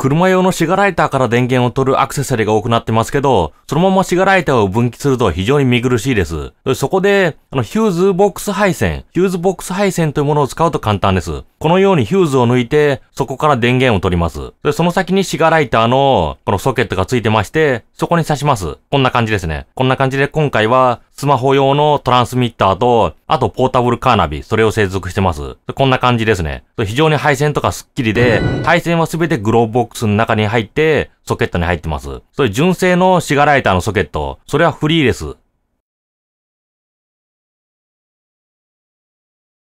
車用のシガライターから電源を取るアクセサリーが多くなってますけど、そのままシガライターを分岐すると非常に見苦しいです。そこで、あの、ヒューズボックス配線、ヒューズボックス配線というものを使うと簡単です。このようにヒューズを抜いて、そこから電源を取ります。で、その先にシガライターの、このソケットがついてまして、そこに挿します。こんな感じですね。こんな感じで今回は、スマホ用のトランスミッターと、あとポータブルカーナビ、それを接続してます。こんな感じですね。非常に配線とかスッキリで、配線はすべてグローブボックスの中に入って、ソケットに入ってます。それ純正のシガライターのソケット、それはフリーです。